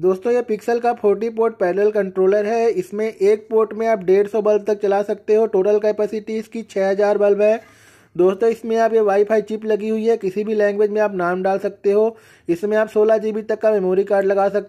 दोस्तों ये पिक्सल का 40 पोर्ट पैरेलल कंट्रोलर है इसमें एक पोर्ट में आप 150 बल्ब तक चला सकते हो टोटल कैपेसिटी इसकी 6000 बल्ब है दोस्तों इसमें आप ये वाईफाई चिप लगी हुई है किसी भी लैंग्वेज में आप नाम डाल सकते हो इसमें आप सोलह जी तक का मेमोरी कार्ड लगा सकते